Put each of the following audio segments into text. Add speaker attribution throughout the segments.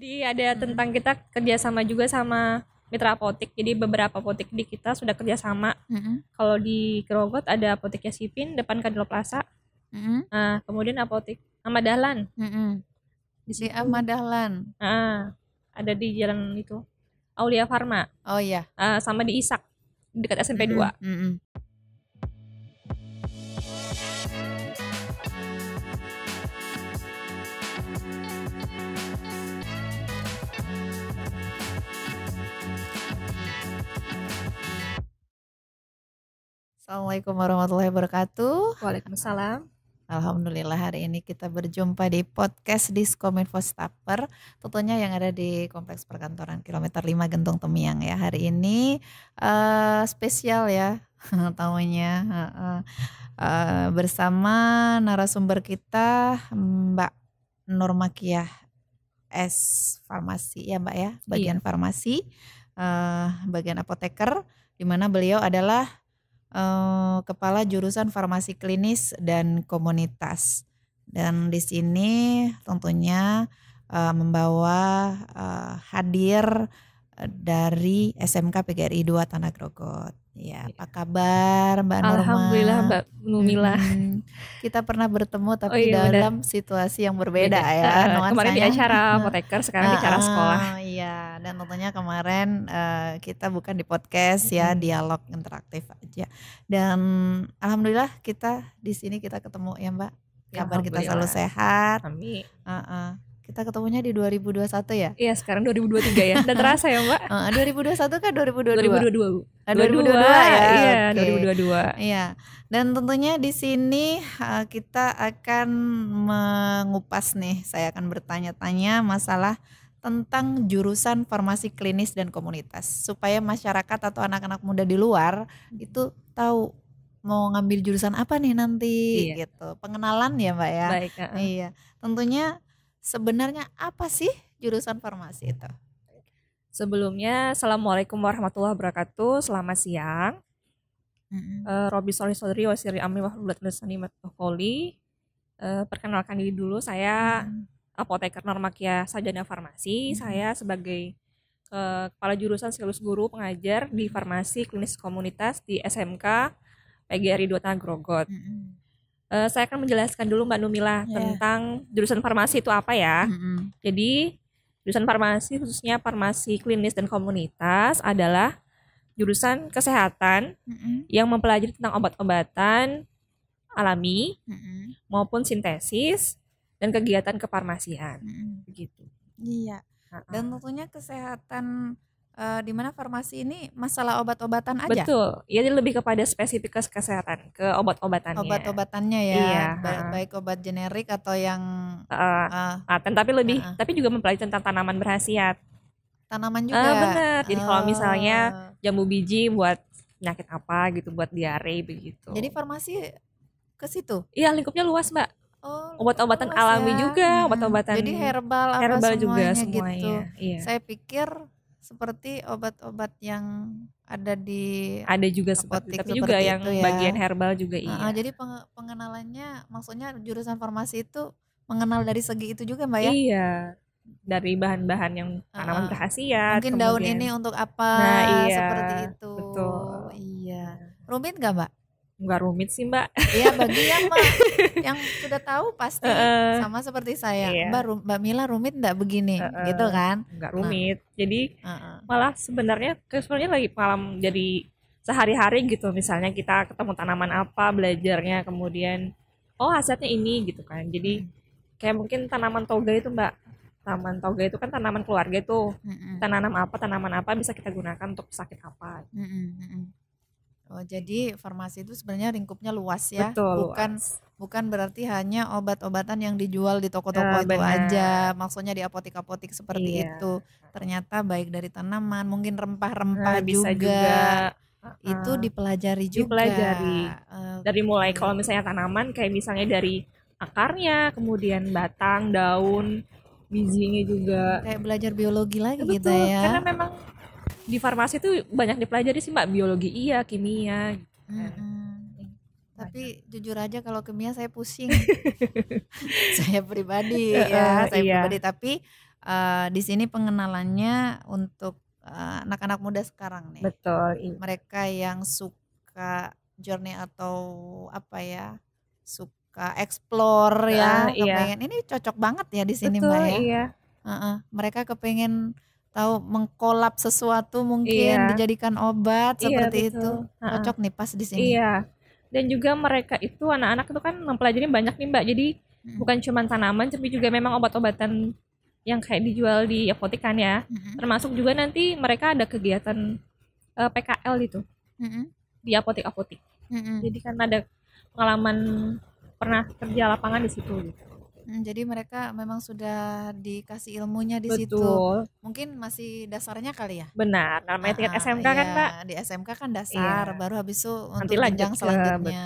Speaker 1: Jadi ada tentang kita kerjasama juga sama mitra apotek. Jadi beberapa apotek di kita sudah kerjasama. Mm-hmm. Kalau di Kerogot ada apoteknya Sipin depan Kadilo Plaza. Mm-hmm. Nah, kemudian apotek Ahmad Dahlan. Mm-hmm. Di situ. Ahmad Dahlan. Nah, ada di jalan itu Aulia Farma. Oh iya. Uh, sama di Isak dekat SMP mm-hmm. hmm
Speaker 2: Assalamualaikum warahmatullahi wabarakatuh. Waalaikumsalam. Alhamdulillah hari ini kita berjumpa di podcast Diskominfo Stapper. tentunya yang ada di Kompleks Perkantoran Kilometer 5 Gentung Temiang ya. Hari ini uh, spesial ya tamunya uh, uh, uh, bersama narasumber kita Mbak Norma Normakiah S Farmasi ya Mbak ya, iya. bagian iya. farmasi uh, bagian apoteker di mana beliau adalah Eh, kepala jurusan farmasi klinis dan komunitas. Dan di sini tentunya uh, membawa uh, hadir dari SMK PGRI 2 Tanah Grogot. Ya, apa kabar Mbak Norma? Alhamdulillah Mbak Numila. Hmm, kita pernah bertemu tapi oh, iya, dalam benar. situasi yang berbeda Beda. ya. Uh, kemarin di acara
Speaker 1: Poteker, sekarang uh, di acara eh, sekolah. Iya, dan tentunya
Speaker 2: kemarin uh, kita bukan di podcast hmm. ya, dialog interaktif aja. Dan alhamdulillah kita di sini kita ketemu ya Mbak. Ya, kabar kita selalu sehat. Amin. Uh -uh. Kita ketemunya di 2021 ya? Iya, sekarang 2023 ya. Udah terasa ya, Mbak? Uh, 2021 kan 2022? 2022, Bu. 2022, 2022 ya. Iya, okay. 2022. Iya. Dan tentunya di sini uh, kita akan mengupas nih. Saya akan bertanya-tanya masalah tentang jurusan farmasi klinis dan komunitas supaya masyarakat atau anak-anak muda di luar itu tahu mau ngambil jurusan apa nih nanti iya. gitu pengenalan ya mbak ya Baik, uh -uh. iya tentunya sebenarnya apa sih jurusan farmasi itu?
Speaker 1: Sebelumnya, Assalamualaikum warahmatullahi wabarakatuh. Selamat siang. sorry sorry eh, Robi Soli Sodri Wasiri Amri Wahulat Lesani Matkoli. Eh, perkenalkan diri dulu, saya hmm apoteker Normakia Sajana Farmasi. hmm Saya sebagai uh, Kepala Jurusan Sekaligus Guru Pengajar di Farmasi Klinis Komunitas di SMK PGRI 2 Grogot. hmm uh, saya akan menjelaskan dulu Mbak Numila yeah. tentang jurusan farmasi itu apa ya. Mm-hmm. Jadi jurusan farmasi khususnya farmasi klinis dan komunitas adalah jurusan kesehatan mm-hmm. yang mempelajari tentang obat-obatan alami mm-hmm. maupun sintesis dan kegiatan kefarmasian. Mm-hmm. Begitu. Iya. uh Dan
Speaker 2: tentunya kesehatan uh, di mana farmasi ini masalah obat-obatan aja. Betul.
Speaker 1: Ya lebih kepada spesifik ke kesehatan, ke obat-obatannya. Obat-obatannya ya. Iya. Baik, baik obat generik atau yang uh, uh, uh, tapi lebih uh, tapi juga mempelajari tentang tanaman berhasiat.
Speaker 2: Tanaman eh, juga. Uh, benar.
Speaker 1: Jadi uh. kalau ah. misalnya jambu biji buat penyakit apa gitu buat diare begitu. Jadi farmasi ke situ. Iya, lingkupnya luas, Mbak. Oh, obat-obatan alami ya. juga, hmm. obat-obatan. Jadi herbal apa herbal semuanya juga semuanya.
Speaker 2: Gitu. Iya. Saya pikir seperti obat-obat yang ada di
Speaker 1: ada juga seperti tapi seperti juga yang ya. bagian herbal juga iya. jadi
Speaker 2: pengenalannya maksudnya jurusan farmasi itu mengenal dari segi itu juga Mbak ya? Iya.
Speaker 1: Dari bahan-bahan yang tanaman uh, khasiat. Mungkin kemudian, daun ini untuk apa? Nah, iya. Seperti itu. Betul. Iya. iya. Rumit nggak Mbak? nggak rumit sih mbak Iya bagi yang mbak
Speaker 2: yang sudah tahu pasti uh, sama seperti saya iya. mbak, mbak Mila rumit nggak begini uh, uh, gitu kan
Speaker 1: nggak nah. rumit uh. jadi uh, uh. malah sebenarnya sebenarnya lagi malam jadi sehari-hari gitu misalnya kita ketemu tanaman apa belajarnya kemudian oh hasilnya ini gitu kan jadi hmm. kayak mungkin tanaman toga itu mbak tanaman toga itu kan tanaman keluarga tuh hmm. tanaman apa tanaman apa bisa kita gunakan untuk sakit apa mm -mm.
Speaker 2: Oh, jadi farmasi itu sebenarnya lingkupnya luas ya, Betul, bukan luas. bukan berarti hanya obat-obatan yang dijual di toko-toko nah, itu benar. aja. Maksudnya di apotek-apotek seperti iya. itu. Ternyata baik dari tanaman, mungkin rempah-rempah nah, juga. juga. Uh,
Speaker 1: itu dipelajari juga. Dipelajari. Uh, Dari mulai gitu. kalau misalnya tanaman kayak misalnya dari akarnya, kemudian batang, daun, bijinya juga. Kayak belajar biologi lagi gitu ya. Karena memang di farmasi itu banyak dipelajari sih mbak biologi iya kimia
Speaker 2: gitu hmm. Tapi jujur aja kalau kimia saya pusing. saya pribadi ya, saya iya. pribadi tapi uh, di sini pengenalannya untuk eh, anak-anak uh, muda sekarang nih. Betul. Iya. Mereka yang suka journey atau apa ya? suka explore uh, ya, iya. kepengen ini cocok banget ya di sini Mbak ya. Iya. Uh -uh. mereka kepengen tahu mengkolap sesuatu mungkin iya. dijadikan obat iya, seperti betul. itu cocok nih pas di sini iya
Speaker 1: dan juga mereka itu anak-anak itu kan mempelajari banyak nih mbak jadi hmm. bukan cuma tanaman tapi juga memang obat-obatan yang kayak dijual di apotek kan ya hmm. termasuk juga nanti mereka ada kegiatan uh, eh, PKL itu hmm. di apotek-apotek hmm. jadi kan ada pengalaman pernah kerja lapangan di situ gitu
Speaker 2: Hmm, jadi mereka memang sudah dikasih ilmunya di Betul. situ. Mungkin masih dasarnya kali ya?
Speaker 1: Benar, namanya tingkat ah, SMK iya, kan, Pak.
Speaker 2: Di SMK kan iya. dasar, iya. baru habis itu untuk Nanti jenjang selanjutnya.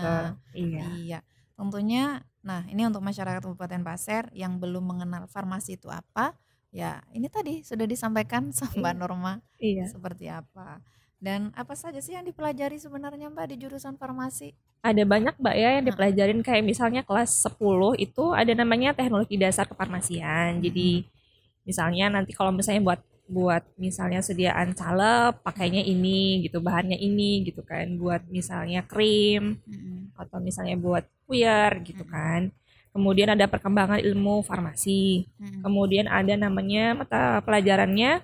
Speaker 2: Iya. Iya. Tentunya nah, ini untuk masyarakat Kabupaten Pasir yang belum mengenal farmasi itu apa, ya ini
Speaker 1: tadi sudah disampaikan sama Mbak Norma iya. seperti apa. Dan
Speaker 2: apa saja sih yang dipelajari sebenarnya Mbak di jurusan farmasi?
Speaker 1: Ada banyak Mbak ya yang dipelajarin kayak misalnya kelas 10 itu ada namanya teknologi dasar kefarmasian. Hmm. Jadi misalnya nanti kalau misalnya buat buat misalnya sediaan salep pakainya ini gitu bahannya ini gitu kan buat misalnya krim hmm. atau misalnya buat puyer gitu hmm. kan kemudian ada perkembangan ilmu farmasi kemudian ada namanya mata pelajarannya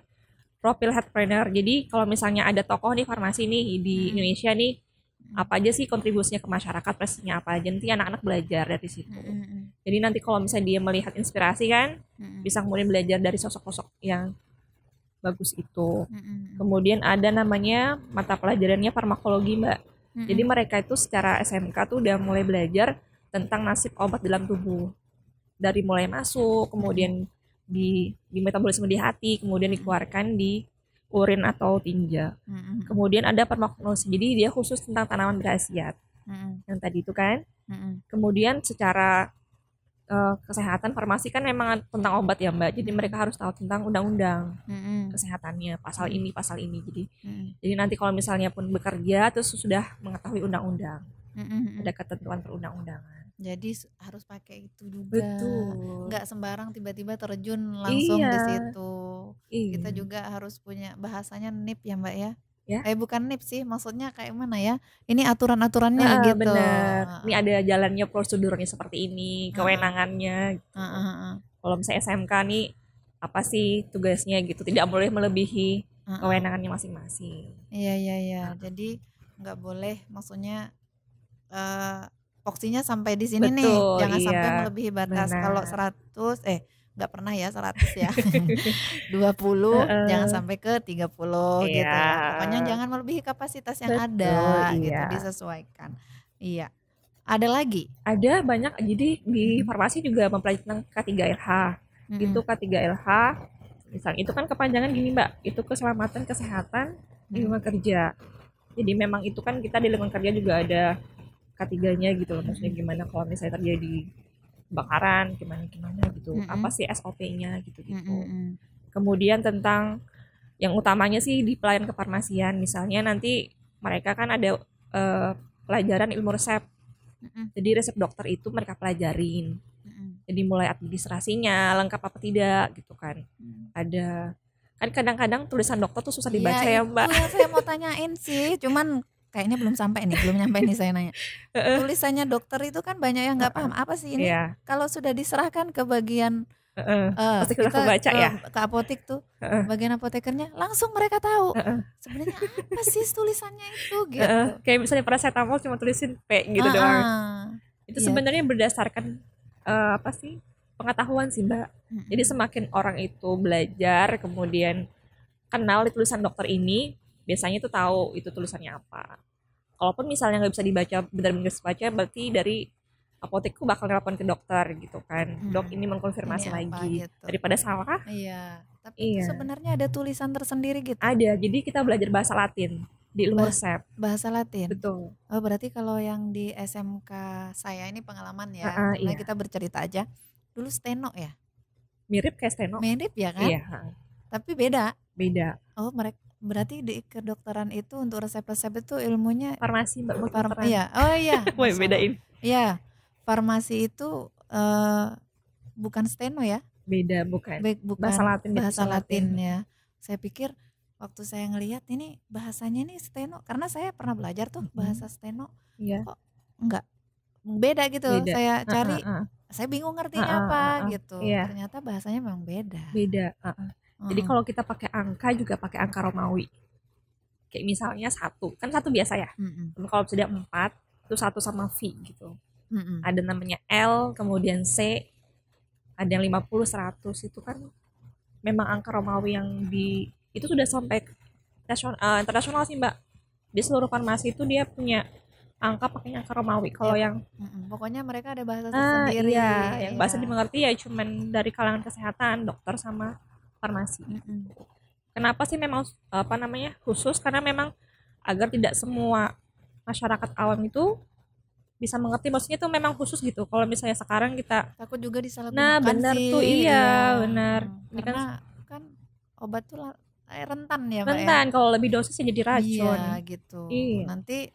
Speaker 1: profil headpreneur. Jadi kalau misalnya ada tokoh nih farmasi nih di hmm. Indonesia nih apa aja sih kontribusinya ke masyarakat pastinya apa aja nanti anak-anak belajar dari situ hmm, hmm, jadi nanti kalau misalnya dia melihat inspirasi kan bisa kemudian belajar dari sosok-sosok yang bagus itu kemudian ada namanya mata pelajarannya farmakologi mbak jadi mereka itu secara SMK tuh udah mulai belajar tentang nasib obat dalam tubuh dari mulai masuk kemudian di di metabolisme di hati kemudian dikeluarkan di urin atau tinja mm-hmm. kemudian ada permaknosi jadi dia khusus tentang tanaman berhasiat mm-hmm. yang tadi itu kan mm-hmm. kemudian secara uh, kesehatan farmasi kan memang tentang obat ya mbak jadi mereka harus tahu tentang undang-undang mm-hmm. kesehatannya pasal ini pasal ini jadi mm-hmm. jadi nanti kalau misalnya pun bekerja terus sudah mengetahui undang-undang mm-hmm. ada ketentuan perundang-undangan jadi harus
Speaker 2: pakai itu juga betul nggak sembarang tiba-tiba terjun langsung iya. ke situ iya. kita juga harus punya bahasanya nip ya mbak ya ya eh bukan nip sih maksudnya kayak mana ya ini aturan aturannya uh, gitu benar
Speaker 1: ini ada jalannya prosedurnya seperti ini kewenangannya uh, uh, uh, uh. kalau misalnya SMK nih apa sih tugasnya gitu tidak boleh melebihi uh, uh. kewenangannya masing-masing iya iya iya uh.
Speaker 2: jadi nggak boleh maksudnya uh, Oksinya sampai di sini Betul, nih. Jangan iya, sampai melebihi batas. Kalau 100 eh nggak pernah ya 100 ya 20 uh, jangan sampai ke 30 iya. gitu ya. pokoknya jangan melebihi kapasitas yang Betul, ada gitu, iya. gitu disesuaikan
Speaker 1: iya ada lagi ada banyak jadi di hmm. farmasi juga mempelajari tentang K3LH -hmm. itu K3LH misal itu kan kepanjangan gini mbak itu keselamatan kesehatan di hmm. lingkungan kerja jadi memang itu kan kita di lingkungan kerja juga ada ketiganya gitu loh maksudnya gimana kalau misalnya terjadi kebakaran gimana gimana gitu mm -hmm. apa sih SOP-nya gitu gitu mm -hmm. kemudian tentang yang utamanya sih di pelayan kefarmasian misalnya nanti mereka kan ada uh, pelajaran ilmu resep mm -hmm. jadi resep dokter itu mereka pelajarin jadi mulai administrasinya lengkap apa tidak gitu kan mm. ada kan kadang-kadang tulisan dokter tuh susah dibaca iya, ya, ya mbak.
Speaker 2: Iya saya mau tanyain sih, cuman kayaknya belum sampai nih, belum nyampe nih saya nanya. Tulisannya dokter itu kan banyak yang nggak paham apa sih ini. Yeah. Kalau sudah diserahkan ke bagian
Speaker 1: Uh, uh, kita baca ke, ya
Speaker 2: ke apotek tuh
Speaker 1: uh, bagian apotekernya langsung mereka tahu uh, uh.
Speaker 2: sebenarnya apa sih tulisannya itu gitu uh, uh.
Speaker 1: kayak misalnya paracetamol cuma tulisin P gitu uh, doang uh. itu iya. sebenarnya berdasarkan uh, apa sih pengetahuan sih mbak jadi semakin orang itu belajar kemudian kenal di tulisan dokter ini biasanya itu tahu itu tulisannya apa kalaupun misalnya nggak bisa dibaca benar-benar dibaca berarti dari apotekku bakal nelpon ke dokter gitu kan hmm. dok ini mengkonfirmasi ini lagi gitu. daripada salah iya tapi iya. sebenarnya ada tulisan tersendiri gitu ada jadi kita belajar bahasa Latin di luar bahasa Latin betul
Speaker 2: oh berarti kalau yang di SMK saya ini pengalaman ya uh, uh, iya. kita bercerita aja dulu steno ya
Speaker 1: mirip kayak steno mirip ya kan iya.
Speaker 2: tapi beda beda oh mereka Berarti di kedokteran itu untuk resep-resep itu ilmunya farmasi
Speaker 1: Mbak Bukan Far iya. Oh iya. Woy, bedain.
Speaker 2: Iya. Farmasi itu uh, bukan steno ya? Beda, bukan. Be bukan bahasa Latin. Ya, bahasa Latin, Latin ya. Saya pikir waktu saya ngelihat ini bahasanya ini steno karena saya pernah belajar tuh bahasa steno. Iya. -hmm. Kok enggak beda gitu. Beda. Saya cari uh, uh, saya bingung ngertinya uh, uh, apa uh, uh, gitu. Yeah.
Speaker 1: Ternyata bahasanya memang beda. Beda, uh, uh jadi hmm. kalau kita pakai angka juga pakai angka Romawi. Kayak misalnya satu, kan satu biasa ya. Hmm. Kalau misalnya empat, itu satu sama V gitu. Hmm. Ada namanya L, kemudian C, ada yang 50, 100 itu kan memang angka Romawi yang di itu sudah sampai nasional, uh, eh, internasional sih mbak. Di seluruh farmasi itu dia punya angka pakai angka Romawi. Kalau iya. yang
Speaker 2: mm-mm. pokoknya mereka ada bahasa ah, sendiri. Iya, yang iya. bahasa dimengerti
Speaker 1: ya cuman dari kalangan kesehatan, dokter sama farmasi. Mm-hmm. Kenapa sih memang apa namanya khusus? Karena memang agar tidak semua masyarakat awam itu bisa mengerti maksudnya itu memang khusus gitu kalau misalnya sekarang kita takut
Speaker 2: juga disalahgunakan nah benar tuh iya ya. benar hmm, ini kan karena kan, kan obat tuh eh, rentan ya, ya? rentan ya? kalau lebih dosis ya jadi racun iya gitu iya. nanti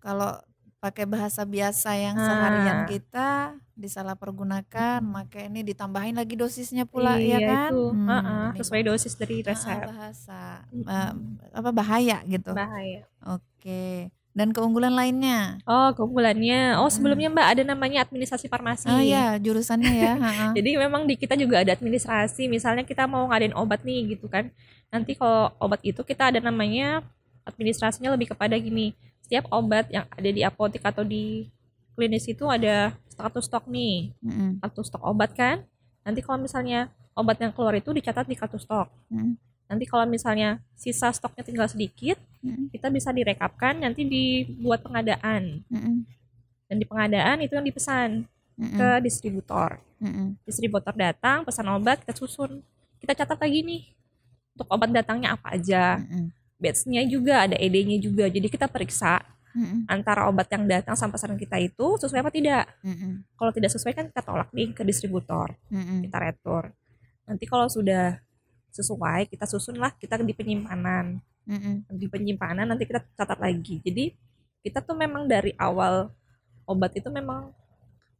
Speaker 2: kalau pakai bahasa biasa yang nah. seharian kita disalahpergunakan maka ini ditambahin lagi dosisnya pula iya, ya kan itu. Hmm, uh -uh,
Speaker 1: sesuai dosis dari resep uh, bahasa uh,
Speaker 2: apa bahaya gitu bahaya oke
Speaker 1: okay. dan keunggulan lainnya oh keunggulannya oh sebelumnya mbak ada namanya administrasi farmasi oh iya jurusannya ya jadi memang di kita juga ada administrasi misalnya kita mau ngadain obat nih gitu kan nanti kalau obat itu kita ada namanya administrasinya lebih kepada gini setiap obat yang ada di apotek atau di klinis itu ada status stok nih, mm-hmm. status stok obat kan. Nanti kalau misalnya obat yang keluar itu dicatat di kartu stok. Mm-hmm. Nanti kalau misalnya sisa stoknya tinggal sedikit, mm-hmm. kita bisa direkapkan nanti dibuat pengadaan. Mm-hmm. Dan di pengadaan itu yang dipesan mm-hmm. ke distributor. Mm-hmm. Distributor datang, pesan obat, kita susun. Kita catat lagi nih untuk obat datangnya apa aja. Mm-hmm. batch juga ada ED-nya juga. Jadi kita periksa hmm antara obat yang datang sampai saran kita itu sesuai apa tidak. Mm-hmm. Kalau tidak sesuai kan kita tolak nih ke distributor, mm-hmm. kita retur. Nanti kalau sudah sesuai kita susunlah kita di penyimpanan, mm-hmm. di penyimpanan nanti kita catat lagi. Jadi kita tuh memang dari awal obat itu memang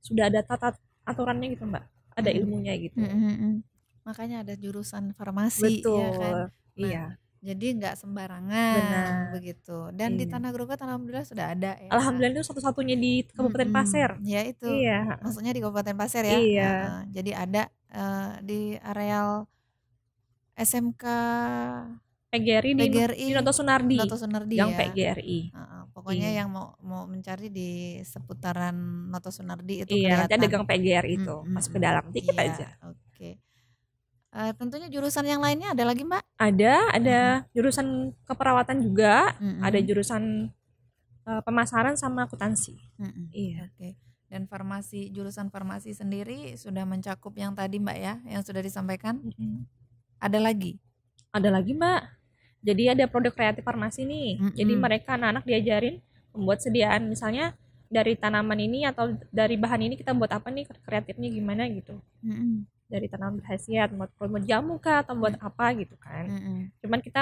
Speaker 1: sudah ada tata aturannya gitu mbak, ada mm-hmm. ilmunya gitu. Mm-hmm.
Speaker 2: Makanya ada jurusan farmasi, iya kan? Betul. ya kan? Nah, iya jadi nggak sembarangan Benar.
Speaker 1: begitu dan iya. di Tanah
Speaker 2: Grogot alhamdulillah sudah ada ya. alhamdulillah
Speaker 1: itu satu-satunya di Kabupaten hmm, Pasir ya itu iya. maksudnya di Kabupaten
Speaker 2: Pasir ya iya. Uh, jadi ada uh, di areal SMK PGRI, PGRI di Noto Sunardi Noto Sunardi yang ya. PGRI uh, pokoknya iya. yang mau mau mencari di seputaran Noto Sunardi itu iya kelihatan. ada gang PGRI itu hmm, masuk ke dalam dikit iya. aja
Speaker 1: Uh, tentunya jurusan yang lainnya ada lagi mbak? Ada, ada jurusan keperawatan juga, hmm. ada jurusan uh, pemasaran sama akuntansi. Hmm. Iya. Oke. Okay.
Speaker 2: Dan farmasi jurusan farmasi sendiri sudah mencakup yang tadi mbak ya, yang sudah disampaikan. Hmm. Ada lagi?
Speaker 1: Ada lagi mbak. Jadi ada produk kreatif farmasi nih. Hmm. Jadi mereka anak-anak diajarin membuat sediaan misalnya dari tanaman ini atau dari bahan ini kita buat apa nih kreatifnya gimana gitu. Hmm dari tanaman berhasiat buat buat jamu kah atau buat mm. apa gitu kan mm-hmm. cuman kita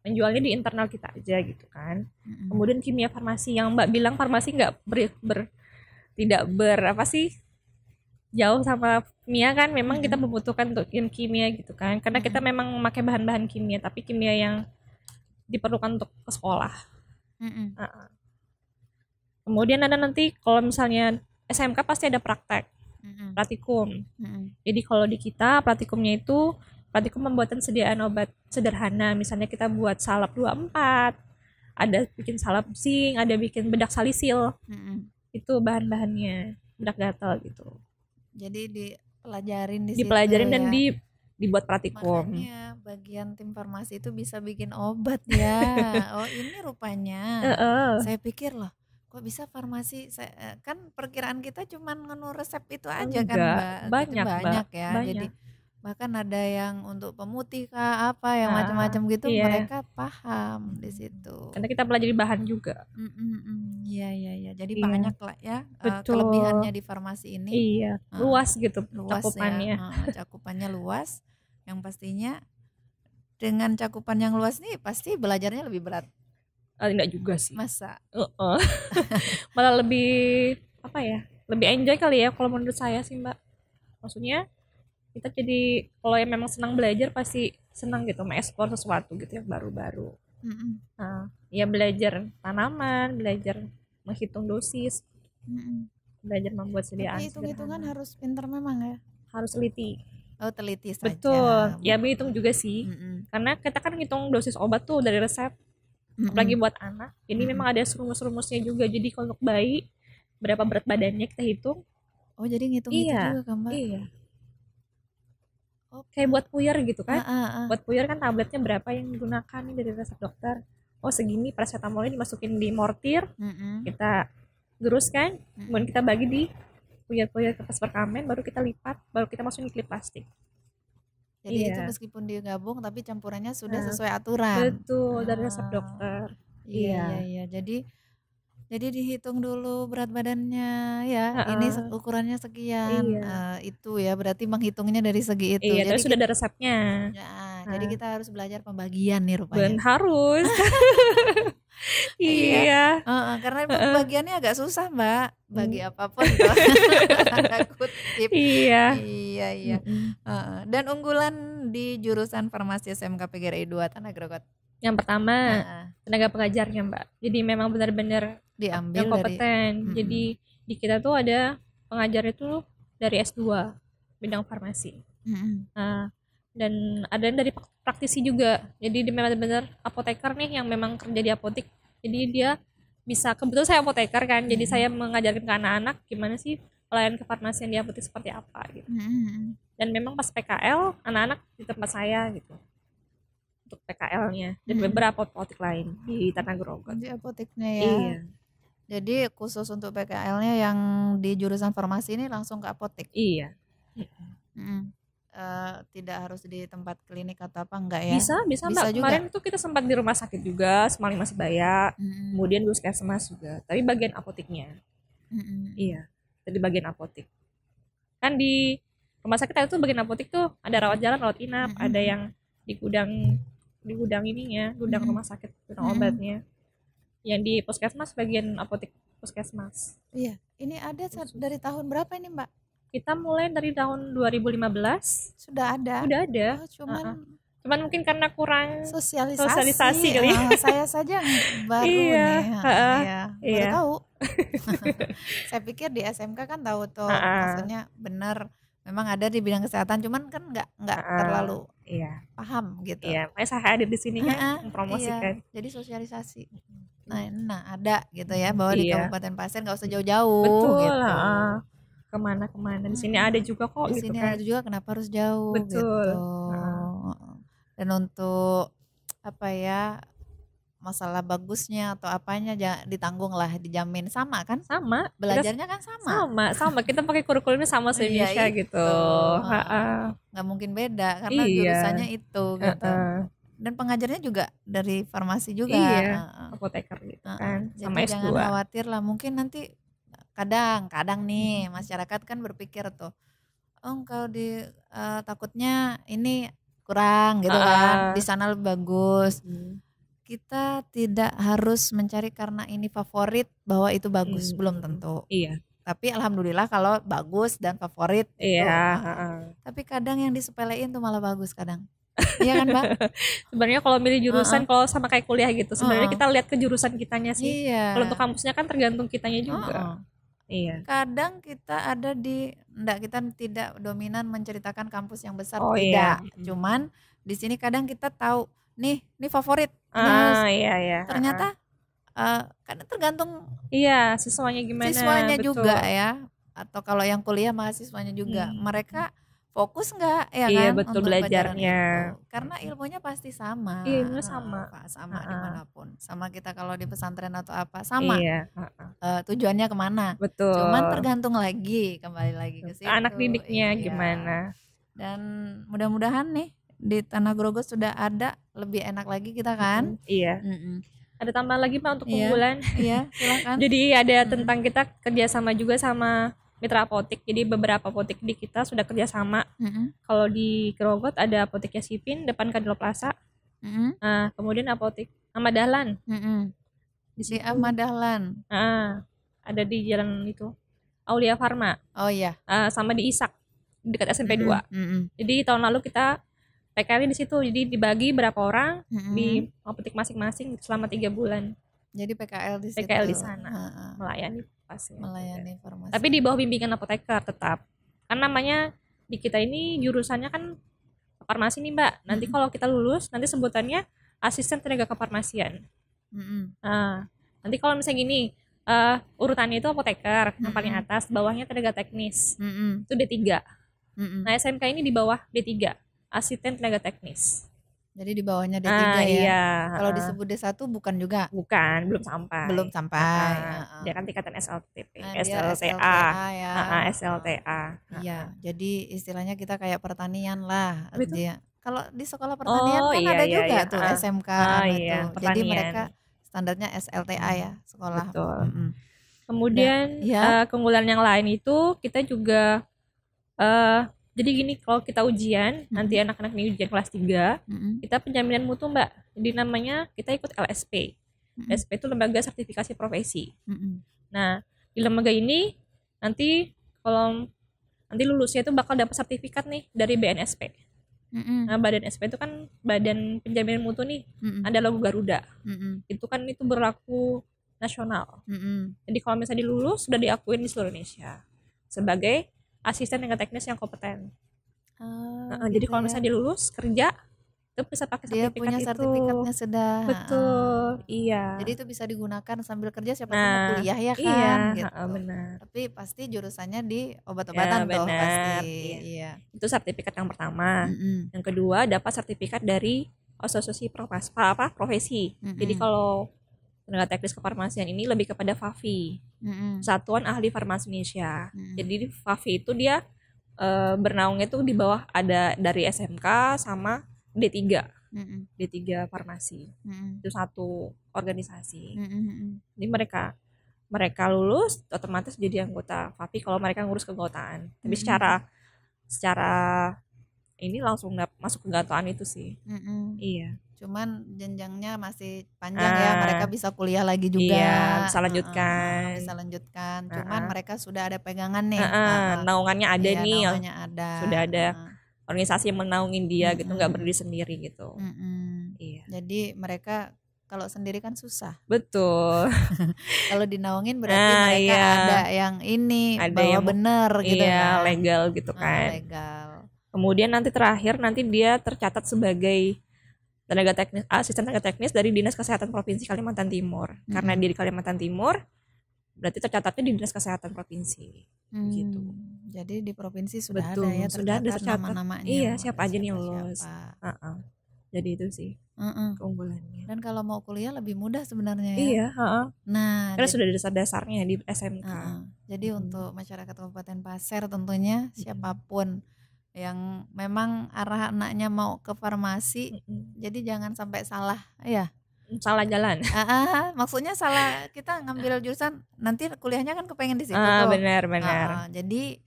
Speaker 1: menjualnya di internal kita aja gitu kan mm-hmm. kemudian kimia farmasi yang mbak bilang farmasi nggak ber, ber tidak ber apa sih jauh sama kimia kan memang mm-hmm. kita membutuhkan untuk kimia gitu kan karena mm-hmm. kita memang memakai bahan-bahan kimia tapi kimia yang diperlukan untuk ke sekolah mm-hmm. uh kemudian ada nanti kalau misalnya SMK pasti ada praktek mm-hmm. praktikum. Mm-hmm. Jadi kalau di kita pratikumnya itu pratikum pembuatan sediaan obat sederhana. Misalnya kita buat salep 24, ada bikin salep sing, ada bikin bedak salisil. Mm-hmm. Itu bahan-bahannya bedak gatal gitu.
Speaker 2: Jadi dipelajarin di dipelajarin situ, dan ya? di
Speaker 1: dibuat praktikum. Makanya
Speaker 2: bagian tim farmasi itu bisa bikin obat ya. oh ini rupanya. Uh-uh. Saya pikir loh kok bisa farmasi saya, eh, kan perkiraan kita cuma ngenu resep itu aja kan, Enggak, kan mbak banyak ya. banyak ya banyak. jadi bahkan ada yang untuk pemutih kah apa yang nah, macam-macam gitu iya. mereka paham di situ karena kita pelajari bahan juga iya iya iya jadi iya. banyak lah ya eh, Betul. kelebihannya di farmasi ini iya luas gitu luas ya, cakupannya ya, cakupannya luas yang pastinya
Speaker 1: dengan cakupan yang luas nih pasti belajarnya lebih berat Uh, eh, tidak juga sih. Masa? Uh -uh. Malah lebih apa ya? Lebih enjoy kali ya kalau menurut saya sih Mbak. Maksudnya kita jadi kalau yang memang senang belajar pasti senang gitu mengeksplor sesuatu gitu yang baru-baru. Mm -mm. Nah, ya belajar tanaman, belajar menghitung dosis, mm -mm. belajar membuat sediaan. Tapi hitung-hitungan harus pinter memang ya. Harus teliti. Oh teliti saja. Betul. Ya menghitung juga sih. Mm -mm. Karena kita kan ngitung dosis obat tuh dari resep hmm apalagi buat anak ini hmm memang ada rumus-rumusnya juga jadi kalau untuk bayi berapa berat badannya kita hitung oh jadi ngitung gitu iya, itu juga kan iya oh. kayak buat puyer gitu kan ah, ah, ah. buat puyer kan tabletnya berapa yang digunakan nih dari resep dokter oh segini paracetamolnya dimasukin di mortir mm-hmm. kita gerus kan mm-hmm. kemudian kita bagi di puyer-puyer kertas perkamen baru kita lipat baru kita masukin di klip plastik jadi iya. itu
Speaker 2: meskipun digabung tapi campurannya sudah nah, sesuai aturan. Betul, dari resep ah, dokter. Iya, iya, iya, iya. Jadi jadi dihitung dulu berat badannya ya. Uh -uh. Ini ukurannya sekian. Iya. Uh, itu ya berarti menghitungnya dari segi itu. Iya, jadi sudah kita, ada
Speaker 1: resepnya. Ya, uh. jadi
Speaker 2: kita harus belajar pembagian nih rupanya. Ben, harus. iya. Uh, karena uh, bagiannya agak susah mbak bagi hmm. apapun kutip. Iya. Iya iya. Uh, dan unggulan di jurusan farmasi
Speaker 1: SMK PGRI 2 Tanah Grogot. Yang pertama uh, tenaga pengajarnya mbak. Jadi memang benar-benar diambil yang kompeten. Dari, mm. Jadi di kita tuh ada pengajar itu dari S2 bidang farmasi. Mm. Uh, dan ada yang dari praktisi juga jadi dia memang benar apoteker nih yang memang kerja di apotek jadi dia bisa kebetulan saya apoteker kan hmm. jadi saya mengajarkan ke anak-anak gimana sih pelayanan kefarmasian di apotek seperti apa gitu hmm. dan memang pas PKL anak-anak di tempat saya gitu untuk PKL-nya dan hmm. beberapa apotek lain di Tanah Grogol di apoteknya ya iya.
Speaker 2: Jadi khusus untuk PKL-nya yang di jurusan farmasi ini langsung ke apotek.
Speaker 1: Iya. Hmm
Speaker 2: uh, tidak harus di tempat klinik atau apa enggak
Speaker 1: ya? Bisa, bisa, bisa mbak. Juga. Kemarin tuh kita sempat di rumah sakit juga, semalam masih bayar, hmm. kemudian puskesmas juga, tapi bagian apotiknya Hmm. Iya, jadi bagian apotik Kan di rumah sakit itu bagian apotik tuh ada rawat jalan, rawat inap, hmm. ada yang di gudang di gudang ininya, gudang hmm. rumah sakit, gudang hmm. obatnya. Yang di puskesmas bagian apotek puskesmas. Iya, ini ada dari tahun berapa ini, Mbak? kita gitu. mulai dari tahun 2015 sudah ada sudah ada oh, cuman uh -uh. cuman mungkin karena kurang sosialisasi, sosialisasi kali ya. Oh, saya
Speaker 2: saja baru iya, nih uh -uh. Ya, iya. baru iya. tahu saya pikir di SMK kan tahu tuh uh maksudnya benar memang ada di bidang kesehatan cuman kan nggak nggak uh terlalu iya. paham gitu iya makanya saya hadir di sini ya. uh mempromosikan iya. jadi sosialisasi nah, nah ada gitu ya bahwa iya. di Kabupaten pasien nggak usah jauh-jauh betul gitu. lah kemana-kemana di sini hmm. ada juga kok di gitu sini kan. ada juga kenapa harus jauh gitu. betul gitu. dan untuk apa ya masalah bagusnya atau apanya ditanggung lah dijamin sama kan sama belajarnya
Speaker 1: kan sama sama sama kita pakai kurikulumnya sama
Speaker 2: se Indonesia iya, gitu nggak mungkin beda karena iya. jurusannya itu gitu ha -ha. dan pengajarnya juga dari farmasi juga iya, apoteker gitu ha kan sama jangan S2. khawatir lah mungkin nanti kadang kadang nih hmm. masyarakat kan berpikir tuh oh kalau di uh, takutnya ini kurang gitu uh kan di sana lebih bagus hmm. kita tidak harus mencari karena ini favorit bahwa itu bagus hmm. belum hmm, hmm. tentu iya tapi alhamdulillah kalau bagus dan favorit iya Uh tapi kadang yang disepelein tuh malah bagus kadang
Speaker 1: Iya kan bang? sebenarnya kalau milih jurusan uh -uh. kalau sama kayak kuliah gitu, sebenarnya uh -uh. kita lihat ke jurusan kitanya sih. Iya. Kalau untuk kampusnya kan tergantung kitanya juga. Uh -uh. Iya. Kadang kita ada di
Speaker 2: enggak kita tidak dominan menceritakan kampus yang besar oh, iya. tidak. Iya. Cuman di sini kadang kita tahu nih, nih favorit. Ah, iya iya. Ternyata uh, eh, karena tergantung iya siswanya gimana siswanya betul. juga ya atau kalau yang kuliah mahasiswanya juga hmm. mereka fokus enggak ya iya, kan betul untuk belajarnya karena ilmunya pasti sama iya sama sama uh -huh. dimanapun sama kita kalau di pesantren atau apa sama iya. uh -huh uh, tujuannya kemana. Betul. Cuman tergantung lagi kembali lagi ke situ. Anak didiknya iya. gimana. Dan mudah-mudahan nih di Tanah Grogo sudah
Speaker 1: ada lebih enak lagi kita kan. Mm, iya. Mm -mm ada tambahan lagi pak untuk iya. keunggulan iya, silakan jadi ada hmm. tentang kita kerjasama juga sama mitra apotek. jadi beberapa apotek di kita sudah kerjasama hmm. kalau di Kerogot ada apoteknya Sipin depan Kadilo Plaza hmm. nah, kemudian apotek sama Dahlan hmm di DCA Madalan. Ah, ada di jalan itu. Aulia Farma. Oh iya. Uh, sama di Isak dekat SMP mm -hmm. Mm -hmm. Jadi tahun lalu kita PKL di situ. Jadi dibagi berapa orang mm -hmm. di apotek masing-masing selama tiga bulan. Jadi PKL di PKL situ. PKL di sana. Uh -huh. Melayani pasien. Melayani farmasi. Tapi di bawah bimbingan apoteker tetap. kan namanya di kita ini jurusannya kan farmasi nih, Mbak. Nanti mm -hmm. kalau kita lulus nanti sebutannya asisten tenaga kefarmasian. Mm -hmm. nanti kalau misalnya gini uh, urutannya itu apoteker mm -hmm. yang paling atas, bawahnya tenaga teknis. Mm -hmm. Itu D3. Mm -hmm. Nah, SMK ini di bawah D3, asisten tenaga teknis. Jadi di
Speaker 2: bawahnya D3 ah, ya. Iya. Kalau disebut D1 bukan juga. Bukan, belum sampai. Belum sampai. Ah, ah. Dia kan tingkatan SLTP, ah, SLTA, ya. ah, ah SLTA. Iya, ah, jadi istilahnya kita kayak pertanian lah. Betul. Dia kalau di sekolah pertanian oh, kan iya, ada iya, juga iya. tuh ah. SMK ah, nah, iya, itu. Pertanian. Jadi mereka standarnya SLTA hmm, ya sekolah. Betul. Mm -hmm.
Speaker 1: Kemudian ya. uh, keunggulan yang lain itu kita juga uh, jadi gini kalau kita ujian mm-hmm. nanti anak-anak ini ujian kelas 3 mm-hmm. kita penjaminan mutu mbak jadi namanya kita ikut LSP mm-hmm. LSP itu lembaga sertifikasi profesi mm-hmm. nah di lembaga ini nanti kalau nanti lulusnya itu bakal dapat sertifikat nih dari BNSP mm hmm Nah, badan SP itu kan badan penjaminan mutu nih. mm hmm Ada logo Garuda. mm hmm Itu kan itu berlaku nasional. mm hmm Jadi kalau misalnya dilulus sudah diakui di seluruh Indonesia sebagai asisten tenaga teknis yang kompeten. Oh, nah, gitu jadi kalau ya. misalnya ya. dilulus kerja itu bisa
Speaker 2: pakai dia punya sertifikatnya itu. sudah betul uh, iya jadi itu bisa digunakan sambil kerja siapa nah, mau kuliah ya iya, kan iya, gitu uh, benar tapi pasti jurusannya di ya, obat-obatan ya, benar, toh pasti iya.
Speaker 1: iya itu sertifikat yang pertama mm-hmm. yang kedua dapat sertifikat dari asosiasi profes apa profesi mm-hmm. jadi kalau tenaga teknis kefarmasian ini lebih kepada FAFI mm-hmm. Satuan Ahli Farmasi Indonesia mm-hmm. jadi FAFI itu dia e, bernaungnya tuh di bawah ada dari SMK sama D3 mm -mm. D3 farmasi mm -mm. itu satu organisasi mm -mm. jadi mereka mereka lulus otomatis jadi anggota FAPI kalau mereka ngurus keanggotaan tapi mm tapi secara secara ini langsung masuk keanggotaan itu sih mm -mm. iya
Speaker 2: cuman jenjangnya masih
Speaker 1: panjang ya, ah, ya mereka bisa kuliah lagi juga iya, bisa lanjutkan uh, bisa lanjutkan
Speaker 2: ah. cuman uh, mereka sudah ada pegangan nih uh, uh,
Speaker 1: naungannya ada iya, nih naungannya ada sudah ada uh, organisasi yang menaungin dia mm -hmm. gitu nggak berdiri sendiri gitu mm
Speaker 2: -hmm. iya jadi mereka kalau sendiri kan susah.
Speaker 1: Betul.
Speaker 2: kalau dinaungin berarti nah, mereka iya. ada yang ini ada bahwa yang bener gitu iya, kan. legal
Speaker 1: gitu ah, kan. Ah, legal. Kemudian nanti terakhir nanti dia tercatat sebagai tenaga teknis asisten tenaga teknis dari Dinas Kesehatan Provinsi Kalimantan Timur. Hmm. Karena dia di Kalimantan Timur, berarti tercatatnya di dinas kesehatan provinsi
Speaker 2: hmm. gitu jadi di provinsi sudah Betul, ada ya sudah ada tercatat nama-namanya iya
Speaker 1: siapa aja nih lulus Uh -uh. jadi itu sih
Speaker 2: uh -uh. keunggulannya dan kalau mau kuliah lebih mudah sebenarnya ya? iya uh
Speaker 1: -uh. nah karena sudah dasar-dasarnya di SMK uh -uh.
Speaker 2: jadi hmm. untuk masyarakat Kabupaten Pasir tentunya hmm. siapapun yang memang arah anaknya mau ke farmasi mm -hmm. jadi jangan sampai salah
Speaker 1: ya salah jalan. Uh,
Speaker 2: uh, maksudnya salah kita ngambil jurusan nanti kuliahnya kan kepengen di situ. Ah, benar benar. Uh, jadi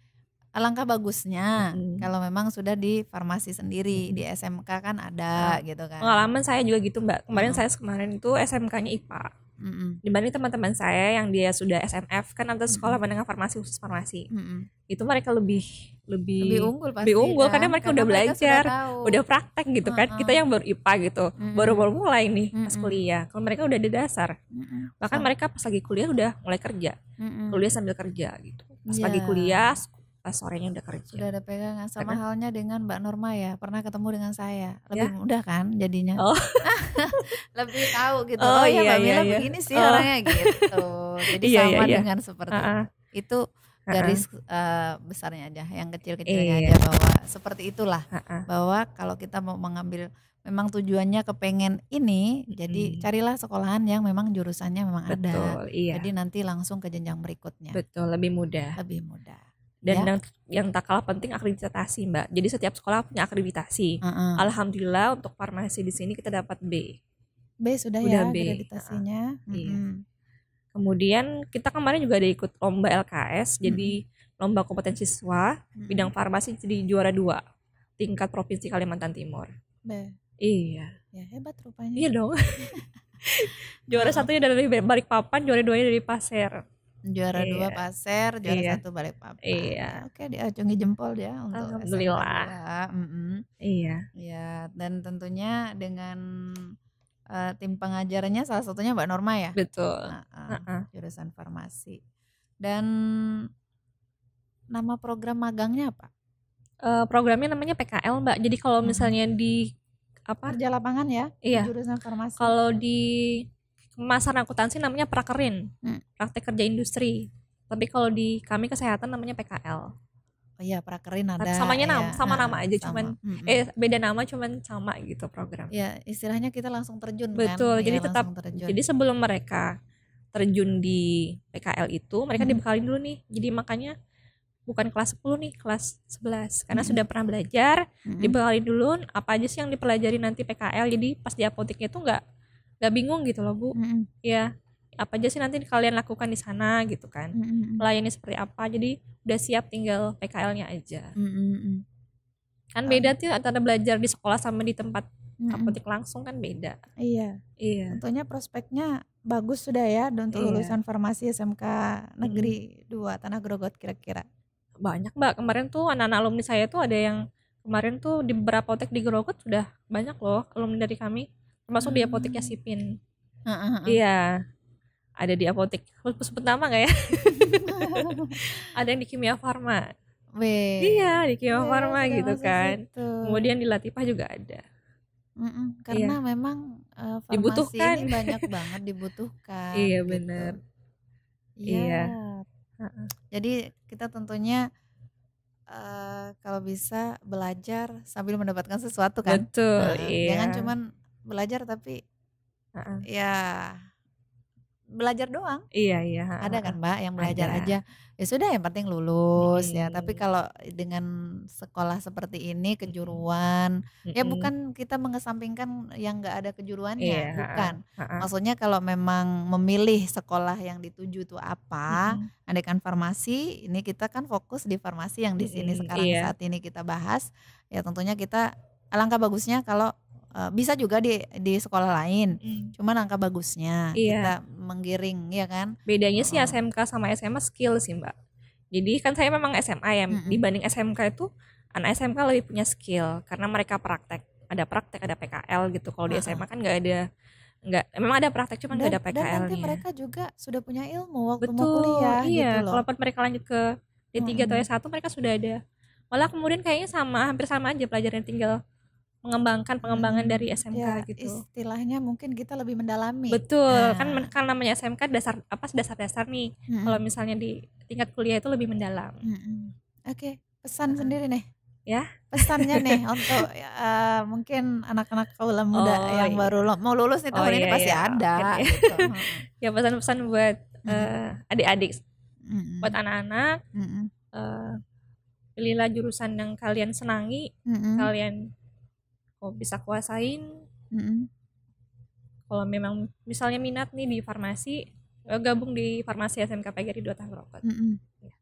Speaker 2: alangkah bagusnya hmm. kalau memang sudah di farmasi sendiri hmm. di SMK kan ada hmm. gitu kan.
Speaker 1: Pengalaman saya juga gitu Mbak. Kemarin hmm. saya kemarin itu SMK-nya IPA. Mm-mm. dibanding teman-teman saya yang dia sudah SMF kan atau sekolah mm menengah farmasi khusus farmasi mm itu mereka lebih lebih lebih unggul pasti lebih unggul kan? karena ya. mereka karena udah mereka belajar udah praktek gitu uh -huh. kan kita yang baru IPA gitu uh -huh. baru baru mulai nih uh -huh. pas kuliah kalau mereka udah di dasar uh -huh. bahkan so. mereka pas lagi kuliah udah mulai kerja uh -huh. kuliah sambil kerja gitu pas yeah. pagi iya. kuliah pas sorenya udah kerja. Sudah
Speaker 2: ada pegangan sama Karena, halnya dengan Mbak Norma ya, pernah ketemu dengan saya. Lebih yeah. mudah kan jadinya. Oh. Lebih tahu gitu. Oh, oh ya iya, Mbak iya, Mila iya. begini sih oh. orangnya gitu. Jadi iya, iya sama iya, iya. dengan seperti uh -uh. itu garis uh, uh besarnya aja, yang kecil-kecilnya iya. aja bahwa seperti itulah uh -uh. bahwa kalau kita mau mengambil memang tujuannya kepengen ini, hmm. jadi carilah sekolahan yang memang jurusannya memang Betul, ada. Iya. Jadi nanti langsung ke jenjang berikutnya. Betul, lebih mudah. Lebih mudah. Dan ya. yang
Speaker 1: yang tak kalah penting akreditasi, Mbak. Jadi setiap sekolah punya akreditasi. Uh -uh. Alhamdulillah untuk farmasi di sini kita dapat B. B
Speaker 2: sudah, sudah ya B. akreditasinya. Uh -uh. -hmm. Iya.
Speaker 1: Kemudian kita kemarin juga ada ikut lomba LKS, hmm. jadi lomba kompetensi siswa hmm. bidang farmasi jadi juara dua tingkat provinsi Kalimantan Timur. Be. Iya. Ya hebat rupanya. Iya dong. juara oh. satunya dari Balikpapan, juara duanya dari Pasir. Juara iya. dua Pasir, juara iya. satu Balikpapan. Iya. Oke, diacungi eh,
Speaker 2: jempol ya untuk Alhamdulillah. Mm -hmm. Iya. Iya, dan tentunya dengan uh, tim pengajarnya salah satunya Mbak Norma ya. Betul. Nah, uh -uh. jurusan farmasi.
Speaker 1: Dan nama program magangnya apa? Uh, programnya namanya PKL Mbak. Jadi kalau hmm. misalnya di apa? Kerja lapangan ya? Iya. Di jurusan farmasi. Kalau di kemasan akuntansi namanya prakerin, hmm. praktek kerja industri. Tapi kalau di kami kesehatan namanya PKL.
Speaker 2: Oh iya, prakerin ada. Samanya nama, ya. sama nama aja, sama. cuman -hmm. eh
Speaker 1: beda nama cuman sama gitu program. Ya,
Speaker 2: istilahnya kita langsung terjun kan. Betul, kan? jadi ya, tetap terjun. jadi
Speaker 1: sebelum mereka terjun hmm. di PKL itu mereka hmm. dibekalin dulu nih jadi makanya bukan kelas 10 nih kelas 11 karena hmm. sudah pernah belajar hmm. dibekalin dulu apa aja sih yang dipelajari nanti PKL jadi pas di apoteknya itu nggak nggak bingung gitu loh bu hmm. ya apa aja sih nanti kalian lakukan di sana gitu kan hmm melayani hmm, hmm. seperti apa jadi udah siap tinggal PKL-nya aja hmm kan beda tuh antara belajar di sekolah sama di tempat mm apotek langsung kan beda
Speaker 2: iya iya tentunya prospeknya bagus sudah ya untuk iya. lulusan
Speaker 1: farmasi SMK negeri mm-hmm. 2 Tanah Grogot kira-kira banyak mbak kemarin tuh anak-anak alumni saya tuh ada yang kemarin tuh di beberapa apotek di Grogot sudah banyak loh alumni dari kami termasuk hmm. di apoteknya hmm. Sipin uh, uh, iya ada di apotek sebut sebut nama ya ada yang di kimia farma Weh. iya di kimia Weh, farma gitu kan kemudian di latifah juga ada
Speaker 2: Mm-mm, iya. karena iya. memang uh, dibutuhkan. ini banyak banget dibutuhkan. iya gitu. benar. Ya. Iya. iya. Jadi kita tentunya uh, kalau bisa belajar sambil mendapatkan sesuatu kan. Betul. Nah, iya. Jangan cuman belajar tapi uh-uh. ya belajar doang. Iya iya. Ada kan mbak yang belajar ada. aja. Ya sudah yang penting lulus hmm. ya. Tapi iya. kalau dengan sekolah seperti ini kejuruan, hmm. ya bukan kita mengesampingkan yang nggak ada kejuruannya, iya. bukan. Ha -ha. Maksudnya kalau memang memilih sekolah yang dituju itu apa, hmm. ada kan farmasi. Ini kita kan fokus di farmasi yang di sini hmm. sekarang iya. saat ini kita bahas. Ya tentunya kita alangkah bagusnya kalau uh, bisa juga di di sekolah lain hmm. cuman angka bagusnya iya. kita
Speaker 1: menggiring ya kan bedanya oh. sih SMK sama SMA skill sih mbak jadi kan saya memang SMA ya -hmm. dibanding SMK itu anak SMK lebih punya skill karena mereka praktek ada praktek ada PKL gitu kalau di SMA kan nggak ada nggak memang ada praktek cuman nggak ada PKL dan nanti mereka
Speaker 2: juga sudah punya
Speaker 1: ilmu waktu Betul, mau kuliah iya gitu loh. Kalau mereka lanjut ke D3 -hmm. atau S1 mereka sudah ada malah kemudian kayaknya sama hampir sama aja pelajaran tinggal mengembangkan pengembangan hmm. dari SMK ya, gitu.
Speaker 2: Istilahnya mungkin kita lebih mendalami. Betul, nah. kan
Speaker 1: karena namanya SMK dasar apa dasar-dasar nih. Hmm. Kalau misalnya di tingkat kuliah itu lebih mendalam.
Speaker 2: Hmm. hmm. Oke, okay. pesan hmm. sendiri nih. Ya. Pesannya nih untuk uh, mungkin anak-anak kaula muda oh, yang iya. baru mau lulus nih tahun oh, iya, ini pasti iya. ada
Speaker 1: gitu. ya pesan-pesan buat uh, adik-adik. Hmm, hmm. Buat anak-anak. Hmm. Uh, pilihlah jurusan yang kalian senangi, hmm. kalian aku bisa kuasain mm-hmm. kalau memang misalnya minat nih di farmasi eh, gabung di farmasi SMK Pagari dua tahun
Speaker 2: mm-hmm. ya.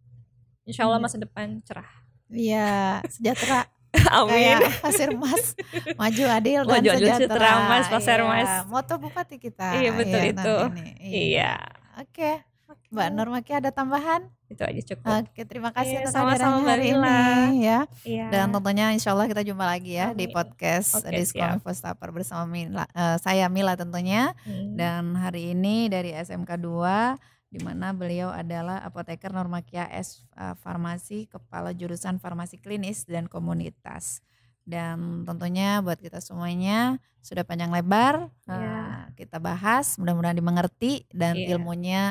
Speaker 1: Insya Allah iya. masa depan cerah
Speaker 2: iya sejahtera Amin. Kayak pasir mas, maju adil maju dan adil sejahtera. mas, pasir iya. mas. Moto bupati kita. Iya betul ya, itu. Iya. iya. Oke. Okay. Okay. Mbak Nur Maki ada tambahan? itu aja cukup. Oke, terima kasih yeah, sama sama hari Lila. ini ya. Iya. Dan tentunya insya Allah kita jumpa lagi ya Amin. di podcast okay, Diskon Investor bersama Mila, uh, saya Mila tentunya. Hmm. Dan hari ini dari SMK 2 di mana beliau adalah apoteker Normakia S eh, Farmasi, kepala jurusan farmasi klinis dan komunitas. Dan tentunya buat kita semuanya sudah panjang lebar yeah. Iya. kita bahas, mudah-mudahan dimengerti dan yeah. ilmunya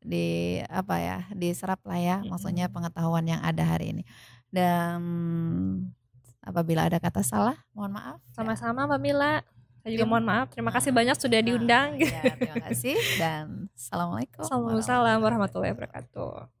Speaker 2: di apa ya diserap lah ya maksudnya pengetahuan yang ada hari ini dan apabila ada kata salah
Speaker 1: mohon maaf ya. sama-sama Mbak Mila saya juga mohon maaf terima kasih banyak sudah ah, diundang ya, terima kasih dan assalamualaikum Assalamualaikum warahmatullahi wabarakatuh